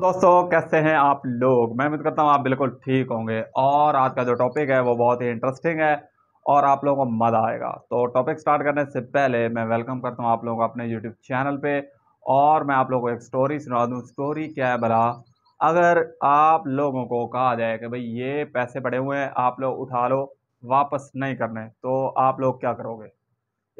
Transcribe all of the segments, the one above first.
दोस्तों कैसे हैं आप लोग मैं उम्मीद करता हूँ आप बिल्कुल ठीक होंगे और आज का जो टॉपिक है वो बहुत ही इंटरेस्टिंग है और आप लोगों को मज़ा आएगा तो टॉपिक स्टार्ट करने से पहले मैं वेलकम करता हूँ आप लोगों को अपने यूट्यूब चैनल पे और मैं आप लोगों को एक स्टोरी सुना दूँ स्टोरी क्या है भला अगर आप लोगों को कहा जाए कि भाई ये पैसे पड़े हुए हैं आप लोग उठा लो वापस नहीं करने तो आप लोग क्या करोगे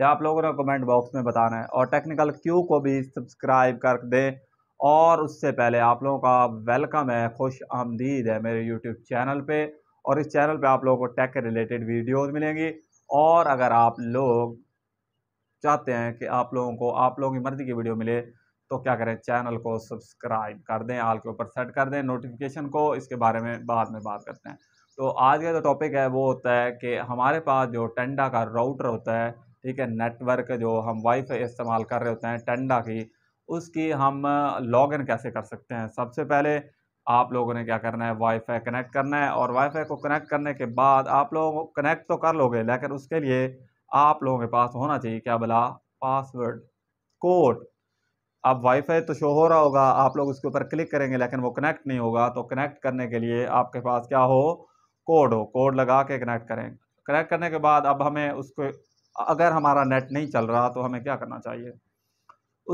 या आप लोगों ने कमेंट बॉक्स में बताना है और टेक्निकल क्यू को भी सब्सक्राइब कर दें और उससे पहले आप लोगों का वेलकम है खुश आमदीद है मेरे यूट्यूब चैनल पे और इस चैनल पे आप लोगों को टेक रिलेटेड वीडियोस मिलेंगी और अगर आप लोग चाहते हैं कि आप लोगों को आप लोगों की मर्ज़ी की वीडियो मिले तो क्या करें चैनल को सब्सक्राइब कर दें आल के ऊपर सेट कर दें नोटिफिकेशन को इसके बारे में बाद में बात करते हैं तो आज का जो टॉपिक है वो होता है कि हमारे पास जो टेंडा का राउटर होता है ठीक है नेटवर्क जो हम वाईफाई इस्तेमाल कर रहे होते हैं टेंडा की उसकी हम लॉग इन कैसे कर सकते हैं सबसे पहले आप लोगों ने क्या करना है वाईफाई कनेक्ट करना है और वाईफाई को कनेक्ट करने के बाद आप लोग कनेक्ट तो कर लोगे लेकिन उसके लिए आप लोगों के पास होना चाहिए क्या भला पासवर्ड कोड अब वाईफाई तो शो हो रहा होगा आप लोग उसके ऊपर क्लिक करेंगे लेकिन वो कनेक्ट नहीं होगा तो कनेक्ट करने के लिए आपके पास क्या हो कोड हो कोड लगा के कनेक्ट करें कनेक्ट करने के बाद अब हमें उसको अगर हमारा नेट नहीं चल रहा तो हमें क्या करना चाहिए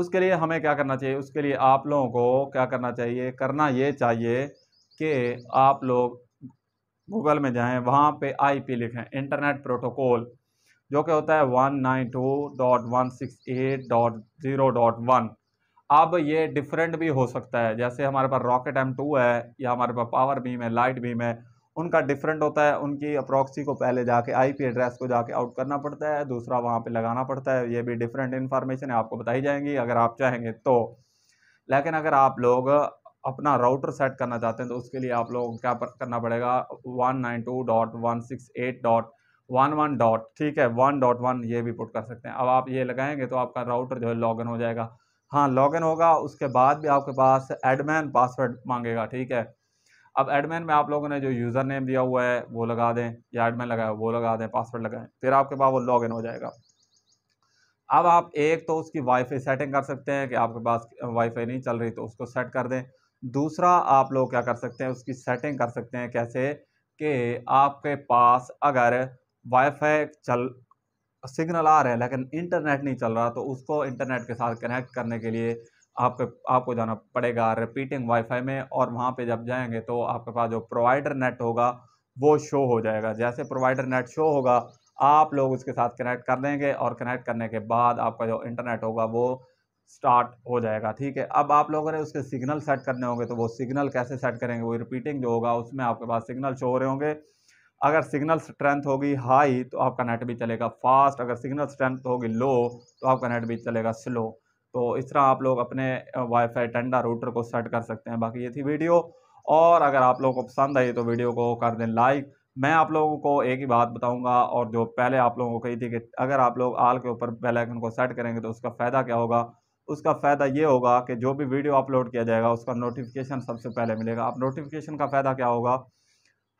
उसके लिए हमें क्या करना चाहिए उसके लिए आप लोगों को क्या करना चाहिए करना ये चाहिए कि आप लोग गूगल में जाएं वहाँ पे आईपी लिखें इंटरनेट प्रोटोकॉल जो कि होता है one nine two dot one six eight dot zero dot one अब ये डिफरेंट भी हो सकता है जैसे हमारे पास रॉकेट एम टू है या हमारे पास पावर बीम है लाइट बीम है उनका डिफरेंट होता है उनकी अप्रॉक्सी को पहले जाके आईपी एड्रेस को जाके आउट करना पड़ता है दूसरा वहाँ पे लगाना पड़ता है ये भी डिफरेंट इन्फॉर्मेशन है आपको बताई जाएंगी अगर आप चाहेंगे तो लेकिन अगर आप लोग अपना राउटर सेट करना चाहते हैं तो उसके लिए आप लोगों को क्या करना पड़ेगा one nine two dot one six eight dot one one dot ठीक है वन डॉट वन ये भी पुट कर सकते हैं अब आप ये लगाएंगे तो आपका राउटर जो है लॉगिन हो जाएगा हाँ लॉगिन होगा उसके बाद भी आपके पास एडमैन पासवर्ड मांगेगा ठीक है अब एडमिन में आप लोगों ने जो यूज़र नेम दिया हुआ है वो लगा दें या एडमिन लगाया वो लगा दें पासवर्ड लगाएं फिर आपके पास वो लॉग इन हो जाएगा अब आप एक तो उसकी वाईफाई सेटिंग कर सकते हैं कि आपके पास वाईफाई नहीं चल रही तो उसको सेट कर दें दूसरा आप लोग क्या कर सकते हैं उसकी सेटिंग कर सकते हैं कैसे कि आपके पास अगर वाईफाई चल सिग्नल आ रहा है लेकिन इंटरनेट नहीं चल रहा तो उसको इंटरनेट के साथ कनेक्ट करने के लिए आपके आपको जाना पड़ेगा रिपीटिंग वाईफाई में और वहाँ पे जब जाएंगे तो आपके पास जो प्रोवाइडर नेट होगा वो शो हो जाएगा जैसे प्रोवाइडर नेट शो होगा आप लोग उसके साथ कनेक्ट कर देंगे और कनेक्ट करने के बाद आपका जो इंटरनेट होगा वो स्टार्ट हो जाएगा ठीक है अब आप लोगों ने उसके सिग्नल सेट करने होंगे तो वो सिग्नल कैसे सेट करेंगे वो रिपीटिंग जो होगा उसमें आपके पास सिग्नल शो हो रहे होंगे अगर सिग्नल स्ट्रेंथ होगी हाई तो आपका नेट भी चलेगा फास्ट अगर सिग्नल स्ट्रेंथ होगी लो तो आपका नेट भी चलेगा स्लो तो इस तरह आप लोग अपने वाईफाई टंडा रूटर को सेट कर सकते हैं बाकी ये थी वीडियो और अगर आप लोगों को पसंद आई तो वीडियो को कर दें लाइक मैं आप लोगों को एक ही बात बताऊंगा और जो पहले आप लोगों को कही थी कि अगर आप लोग आल के ऊपर बेल आइकन को सेट करेंगे तो उसका फ़ायदा क्या होगा उसका फ़ायदा ये होगा कि जो भी वीडियो अपलोड किया जाएगा उसका नोटिफिकेशन सबसे पहले मिलेगा आप नोटिफिकेशन का फ़ायदा क्या होगा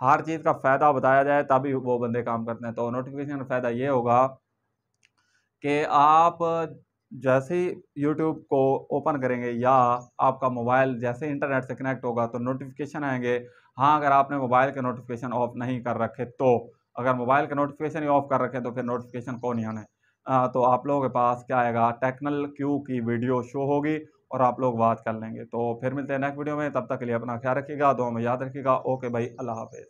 हर चीज़ का फ़ायदा बताया जाए तभी वो बंदे काम करते हैं तो नोटिफिकेशन का फ़ायदा ये होगा कि आप जैसे ही यूट्यूब को ओपन करेंगे या आपका मोबाइल जैसे इंटरनेट से कनेक्ट होगा तो नोटिफिकेशन आएंगे हाँ अगर आपने मोबाइल के नोटिफिकेशन ऑफ नहीं कर रखे तो अगर मोबाइल के नोटिफिकेशन ही ऑफ कर रखे तो फिर नोटिफिकेशन कौन ही आने तो आप लोगों के पास क्या आएगा टेक्नल क्यू की वीडियो शो होगी और आप लोग बात कर लेंगे तो फिर मिलते हैं नेक्स्ट वीडियो में तब तक के लिए अपना ख्याल रखिएगा दो हमें याद रखिएगा ओके भाई अल्लाह हाफिज़